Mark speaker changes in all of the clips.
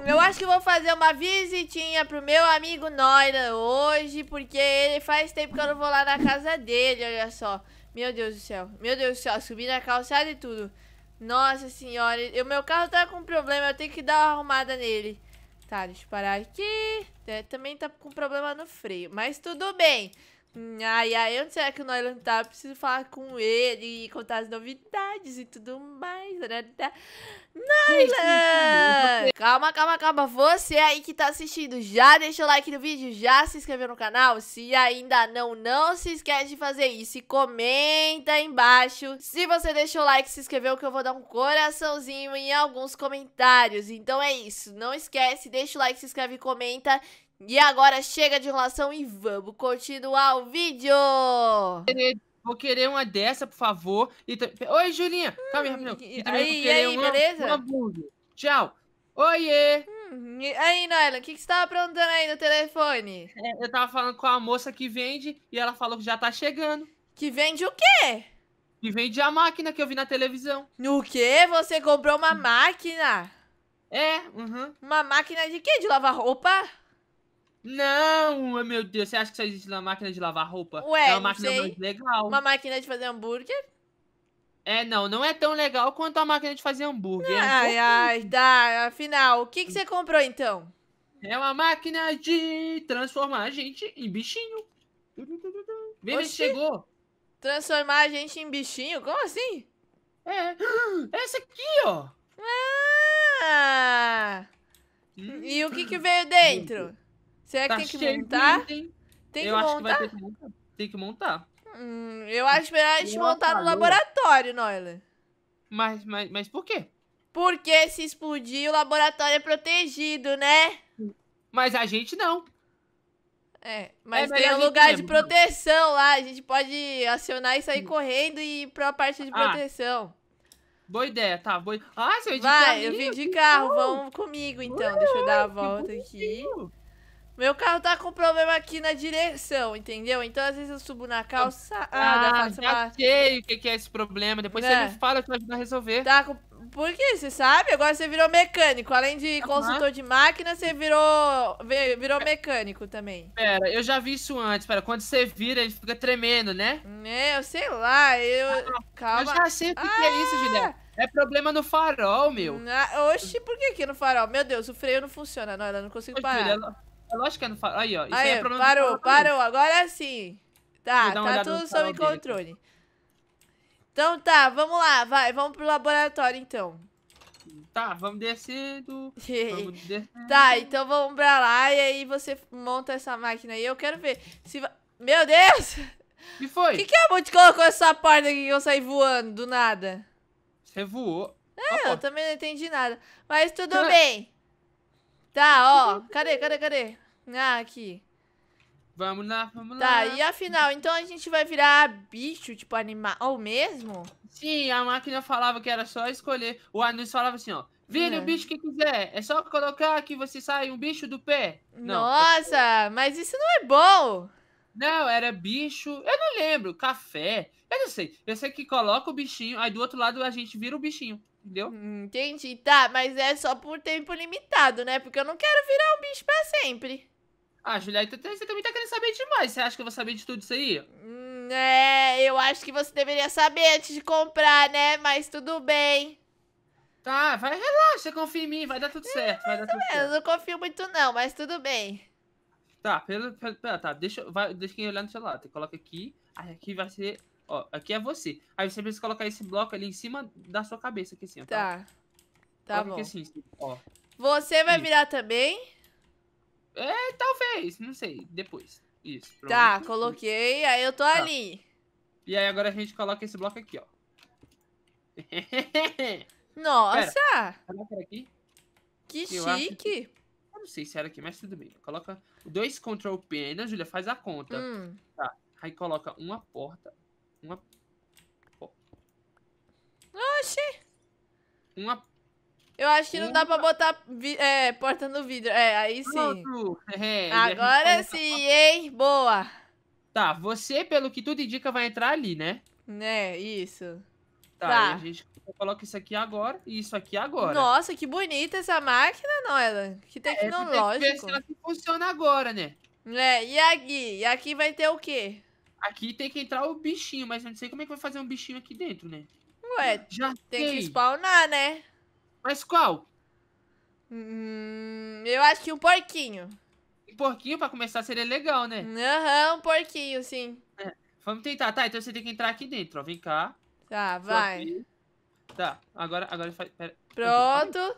Speaker 1: bom, eu acho que vou fazer uma visitinha pro meu amigo Noira hoje, porque ele faz tempo que eu não vou lá na casa dele, olha só. Meu Deus do céu, meu Deus do céu, subi na calçada e tudo. Nossa senhora, o meu carro tá com problema, eu tenho que dar uma arrumada nele. Tá, deixa eu parar aqui. É, também tá com problema no freio, mas tudo bem. Ai, ai, onde será que o Noyland tá? Eu preciso falar com ele e contar as novidades e tudo mais. Noyland! Calma, calma, calma. Você aí que tá assistindo, já deixa o like no vídeo, já se inscreveu no canal? Se ainda não, não se esquece de fazer isso e comenta aí embaixo. Se você deixou o like e se inscreveu, que eu vou dar um coraçãozinho em alguns comentários. Então é isso, não esquece, deixa o like, se inscreve e comenta. E agora chega de enrolação e vamos continuar o vídeo! Vou querer uma dessa, por favor. E... Oi, Julinha! Hum, Calma aí, rapidão. Hum, e também aí, vou querer aí, uma, beleza? uma bunda. Tchau! Oiê! Hum, aí, Naila, o que, que você tava perguntando aí no telefone? É, eu tava falando com a moça que vende e ela falou que já tá chegando. Que vende o quê? Que vende a máquina que eu vi na televisão. O quê? Você comprou uma hum. máquina? É, uhum. Uma máquina de quê? De lavar roupa? Não, oh, meu Deus, você acha que só existe uma máquina de lavar roupa? Ué, é uma máquina sei. legal. Uma máquina de fazer hambúrguer? É, não, não é tão legal quanto a máquina de fazer hambúrguer. Ai, é um ai, dá. Afinal, o que, que você comprou então? É uma máquina de transformar a gente em bichinho. Vê, Oxi. chegou. Transformar a gente em bichinho? Como assim? É, essa aqui, ó. Ah! Hum. E o que que veio dentro? Hum. Será tá que tem que montar? Tem
Speaker 2: que montar? Que que
Speaker 1: montar? Tem que montar. Hum, eu acho melhor a gente Nossa, montar no laboratório, Noila. Mas, mas, mas por quê? Porque se explodir, o laboratório é protegido, né? Mas a gente não. É, é mas é, tem um lugar de né? proteção lá. A gente pode acionar e sair correndo e ir pra parte de ah. proteção. Ah, boa ideia, tá. Boa... Ah, você veio de carro. Vai, eu vim de carro. Então. Vão comigo, então. Ué, Deixa eu dar a volta aqui. Meu carro tá com problema aqui na direção, entendeu? Então, às vezes eu subo na calçada, ah, faço já uma... sei o que é esse problema. Depois né? você é. me fala que eu ajudar a resolver. Tá com... Por quê? Você sabe? Agora você virou mecânico. Além de uhum. consultor de máquina, você virou virou é. mecânico também. Pera, eu já vi isso antes. Pera, quando você vira, ele fica tremendo, né? É, eu sei lá. Eu... Ah, Calma. Eu já sei o que, ah. que é isso, ah! Juliana. É problema no farol, meu. Ah, oxi, por que aqui no farol? Meu Deus, o freio não funciona. Não, ela não consigo Ô, parar. Filha, é lógico que é não falo. Aí, ó. Isso aí, é aí é problema parou, parou. Agora sim. Tá, tá tudo sob controle. Então tá, vamos lá. Vai, vamos pro laboratório então. Tá, vamos descer do... tá, então vamos pra lá e aí você monta essa máquina aí. Eu quero ver se... Meu Deus! O que foi? O que, que a Monte colocou essa porta aqui que eu saí voando do nada? Você voou. É, eu também não entendi nada. Mas tudo bem. Tá, ó. Cadê, cadê, cadê? Ah, aqui. Vamos lá, vamos tá, lá. Tá, e afinal, então a gente vai virar bicho, tipo animal ou mesmo? Sim, a máquina falava que era só escolher. O anúncio falava assim, ó. Vire o hum. bicho que quiser. É só colocar que você sai um bicho do pé. Não. Nossa, mas isso não é bom. Não, era bicho. Eu não lembro. Café. Eu não sei. Eu sei que coloca o bichinho, aí do outro lado a gente vira o bichinho. Entendeu? Hum, entendi. Tá, mas é só por tempo limitado, né? Porque eu não quero virar um bicho pra sempre. Ah, Juliette, então você também tá querendo saber demais. Você acha que eu vou saber de tudo isso aí? Hum, é, eu acho que você deveria saber antes de comprar, né? Mas tudo bem. Tá, vai, relaxa, confia em mim, vai dar tudo certo. Vai dar tudo certo. Eu não confio muito não, mas tudo bem. Tá, pera pera tá, deixa, vai, deixa quem olhar no celular. Você coloca aqui, aqui vai ser. Ó, aqui é você. Aí você precisa colocar esse bloco ali em cima da sua cabeça, aqui assim, ó. Tá. Tá, tá bom. Aqui, assim, assim, ó. Você vai Isso. virar também? É, talvez, não sei. Depois. Isso. Tá, coloquei, aí eu tô tá. ali. E aí agora a gente coloca esse bloco aqui, ó. Nossa! Pera, tá aqui, que, que chique! não sei se era aqui, mas tudo bem. Coloca dois Ctrl P aí, né, Faz a conta. Hum. Tá. Aí coloca uma porta. Uma. Oxi! Uma. Eu acho que uma... não dá pra botar vi... é, porta no vidro. É, aí sim. É, Agora sim, hein? Boa! Tá, você, pelo que tudo indica, vai entrar ali, né? Né, isso. Tá, tá. a gente coloca isso aqui agora e isso aqui agora. Nossa, que bonita essa máquina, Noela. Que tecnológico. É, tem que ver se ela funciona agora, né? É, e aqui? E aqui vai ter o quê? Aqui tem que entrar o bichinho, mas eu não sei como é que vai fazer um bichinho aqui dentro, né? Ué, Já tem sei. que spawnar, né? Mas qual? Hum, eu acho que um porquinho. Um porquinho pra começar seria legal, né? Aham, uhum, um porquinho, sim. É. Vamos tentar. Tá, então você tem que entrar aqui dentro, ó. Vem cá. Tá, vai. Aqui. Tá, agora, agora faz. Pera. Pronto.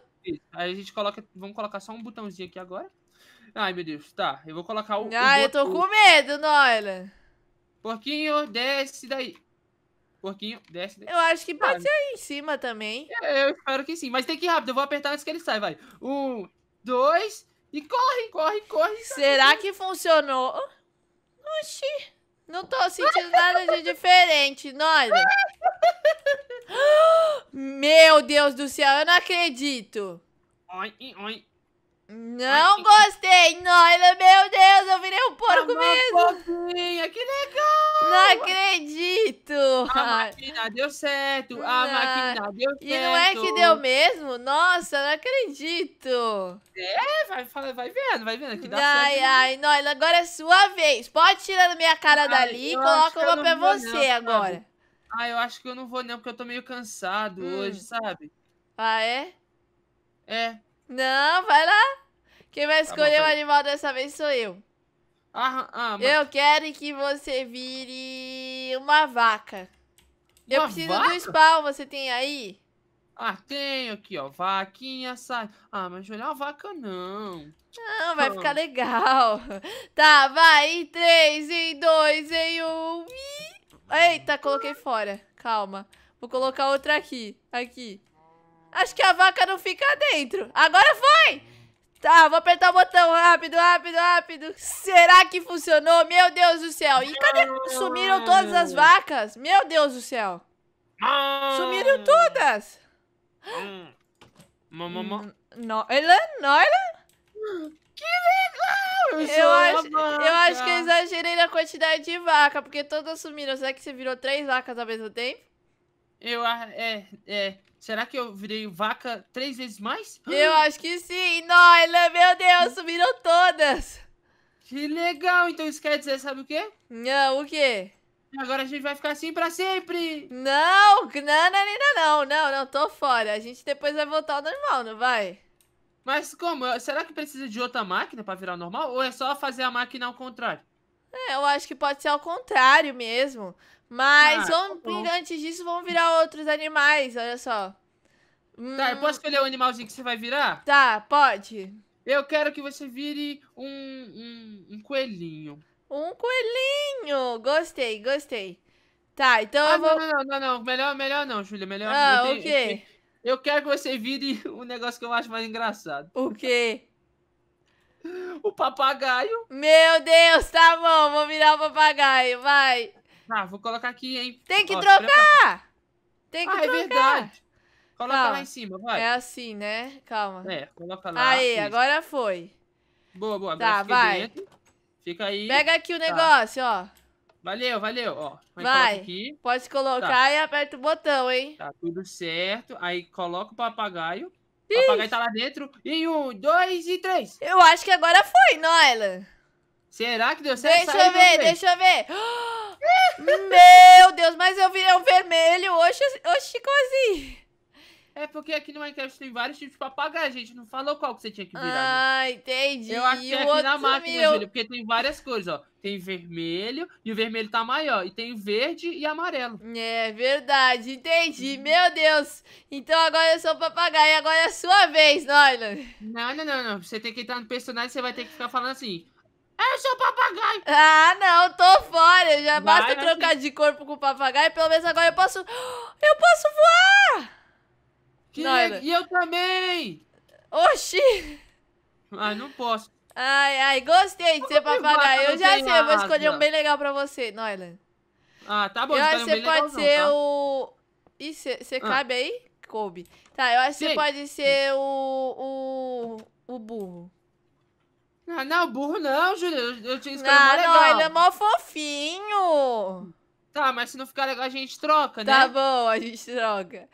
Speaker 1: Aí a gente coloca. Vamos colocar só um botãozinho aqui agora. Ai, meu Deus. Tá, eu vou colocar o. Ah, eu tô com medo, Noila. Porquinho, desce daí. Porquinho, desce daí. Eu acho que pode ser aí em cima também. É, eu espero que sim. Mas tem que ir rápido. Eu vou apertar antes que ele saia, vai. Um, dois. E corre, corre, corre. Será que funcionou? Oxi. Não tô sentindo nada de diferente, Noila. Meu Deus do céu, eu não acredito. Oi, oi. Não oi. gostei, Noila. Meu Deus, eu virei um porco mesmo. Porquinha, que legal. Não acredito. A máquina deu certo. A não. máquina deu certo. E não é que deu mesmo? Nossa, não acredito. É, vai, vai vendo, vai vendo. Que dá ai, certo. ai, Noila, agora é sua vez. Pode tirar da minha cara ai, dali e coloca uma pra você agora. Ah, eu acho que eu não vou não, porque eu tô meio cansado hum. hoje, sabe? Ah, é? É. Não, vai lá. Quem vai tá escolher o animal dessa vez sou eu. Ah, ah, mas... Eu quero que você vire uma vaca. Uma eu preciso vaca? do spawn, você tem aí? Ah, tenho aqui, ó. Vaquinha sai. Ah, mas olhar é uma vaca não. Não, vai ah. ficar legal. Tá, vai em 3, em 2, em 1. Um. Eita, coloquei fora. Calma. Vou colocar outra aqui. Aqui. Acho que a vaca não fica dentro. Agora foi! Tá, vou apertar o botão. Rápido, rápido, rápido. Será que funcionou? Meu Deus do céu. E cadê? Sumiram todas as vacas. Meu Deus do céu. Sumiram todas. Hum. Mamãe. Hum, Noila? Noila? Que exagerei na quantidade de vaca, porque todas sumiram. Será que você virou três vacas ao mesmo tempo? Eu, ah, é, é. Será que eu virei vaca três vezes mais? Eu acho que sim. Noila, meu Deus, sumiram todas. Que legal. Então isso quer dizer, sabe o quê? Não, o quê? Agora a gente vai ficar assim pra sempre. Não, nananina, não, não, não, tô fora. A gente depois vai voltar ao normal, não vai? Mas como? Será que precisa de outra máquina pra virar normal? Ou é só fazer a máquina ao contrário? É, eu acho que pode ser ao contrário mesmo. Mas ah, tá antes disso vão virar outros animais, olha só. Tá, eu hum. posso escolher o animalzinho que você vai virar? Tá, pode. Eu quero que você vire um, um, um coelhinho. Um coelhinho! Gostei, gostei. Tá, então ah, eu vou... Não, não, não, não, melhor, melhor não, Júlia, melhor... Ah, eu o quê? Eu, eu quero que você vire um negócio que eu acho mais engraçado. O quê? O papagaio. Meu Deus, tá bom, vou virar o papagaio, vai. Ah, vou colocar aqui, hein? Tem que Ó, trocar! Prepara. Tem que ah, é trocar. é verdade. Coloca Calma. lá em cima, vai. É assim, né? Calma. É, coloca lá. Aí, isso. agora foi. Boa, boa. Agora tá, vai. Dentro. Fica aí. Pega aqui o tá. negócio, tá. ó. Valeu, valeu, ó. Vai. vai. Pode colocar tá. e aperta o botão, hein? Tá tudo certo. Aí coloca o papagaio. O papagaio tá lá dentro. Em um, dois e três. Eu acho que agora foi, Noela. Será que deu certo? Deixa eu ver, deixa eu ver. Meu Deus, mas eu vi um é vermelho. Oxi, oxi, Cozinha. É porque aqui no Minecraft tem vários tipos de papagaio, gente. Não falou qual que você tinha que virar. Né? Ah, entendi. Eu que é aqui na máquina, Júlio, porque tem várias cores, ó. Tem vermelho, e o vermelho tá maior. E tem verde e amarelo. É, verdade. Entendi. Meu Deus. Então agora eu sou o papagaio, agora é a sua vez, Noylan. Não, não, não, não. Você tem que entrar no personagem, você vai ter que ficar falando assim... Eu sou papagaio! Ah, não, tô fora. Já vai, basta trocar assim. de corpo com o papagaio. Pelo menos agora eu posso... Eu posso voar! Que não, era... E eu também! Oxi! Ai, não posso. Ai, ai, gostei de ser papagaio. Eu já sei, eu vou escolher um bem legal pra você, Noylan. Ah, tá bom. Eu acho que você pode ser não, tá? o... Ih, você ah. cabe aí? Coube. Tá, eu acho que você pode ser o... O, o burro. Ah, não, burro não, Júlia. Eu, eu tinha escolhido ah, legal. Ah, não, ele é mó fofinho. Tá, mas se não ficar legal, a gente troca, tá né? Tá bom, a gente troca.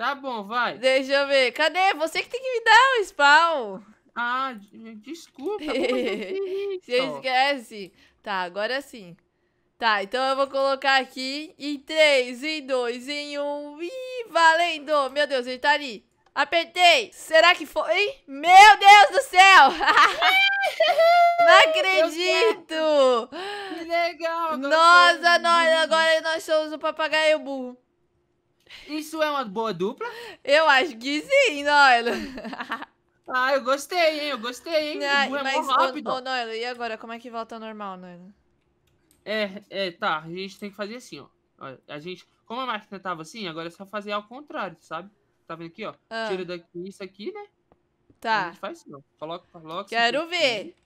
Speaker 1: Tá bom, vai. Deixa eu ver. Cadê? Você que tem que me dar o spawn. Ah, desculpa. Você esquece. Tá, agora sim. Tá, então eu vou colocar aqui em 3, em 2, em 1. Ih, valendo! Meu Deus, ele tá ali. Apertei! Será que foi? Meu Deus do céu! Não acredito! Que legal! Nossa, nós, agora nós somos o papagaio burro. Isso é uma boa dupla? Eu acho que sim, Noelo. ah, eu gostei, hein? Eu gostei, hein? o é mas, é rápido. Ô, Noelo, e agora? Como é que volta ao normal, Noelo? É, é, tá. A gente tem que fazer assim, ó. A gente... Como a máquina tava assim, agora é só fazer ao contrário, sabe? Tá vendo aqui, ó? Ah. Tira daqui isso aqui, né? Tá. A gente faz assim, ó. Coloca, coloca Quero ver. Aqui.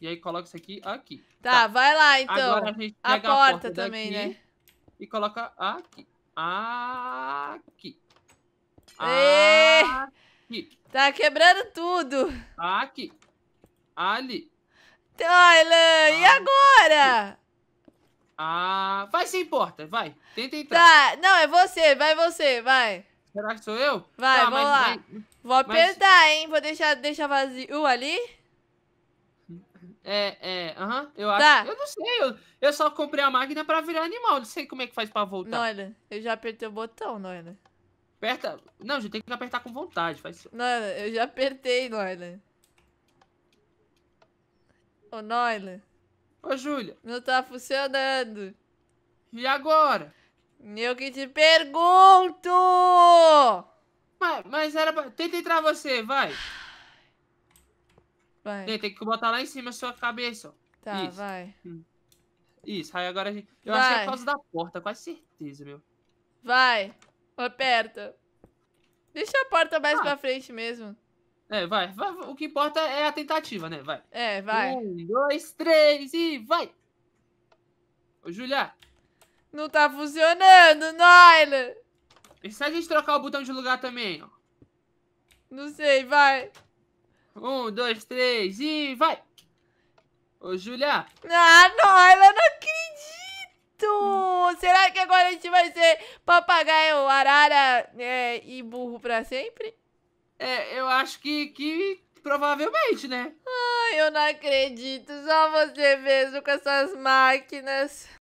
Speaker 1: E aí coloca isso aqui aqui. Tá, tá. vai lá, então. Agora a gente pega a porta, a porta também, né? E coloca aqui. Aqui. Aqui. Tá quebrando tudo. Aqui. Ali. Tyler, então, e agora? Ah, vai sem porta, vai. Tenta entrar. Tá, não, é você, vai você, vai. Será que sou eu? Vai, tá, vamos mas, lá. Vou apertar, mas... hein? Vou deixar, deixar vazio ali. É, é, aham. Uh -huh, eu tá. acho. Eu não sei, eu, eu só comprei a máquina pra virar animal. Não sei como é que faz pra voltar. Noina, eu já apertei o botão, Noina. Aperta. Não, gente tem que apertar com vontade. Faz... Noina, eu já apertei, Noina. Ô, Noila. Ô, Júlia. Não tá funcionando. E agora? Eu que te pergunto! Mas, mas era pra... Tenta entrar você, vai. Vai. Tem, né, tem que botar lá em cima a sua cabeça, ó. Tá, Isso. vai. Hum. Isso, aí agora a gente... Eu vai. acho que é por causa da porta, com certeza, meu. Vai, aperta. Deixa a porta mais ah. pra frente mesmo. É, vai, vai. O que importa é a tentativa, né? Vai. É, vai. Um, dois, três e vai! Ô, Julia! Não tá funcionando, Naila! E se a gente trocar o botão de lugar também, ó? Não sei, vai. Um, dois, três e vai! Ô, Julia! Ah, não, ela não acredito! Será que agora a gente vai ser papagaio, arara é, e burro pra sempre? É, eu acho que, que provavelmente, né? Ai, eu não acredito! Só você mesmo com essas máquinas!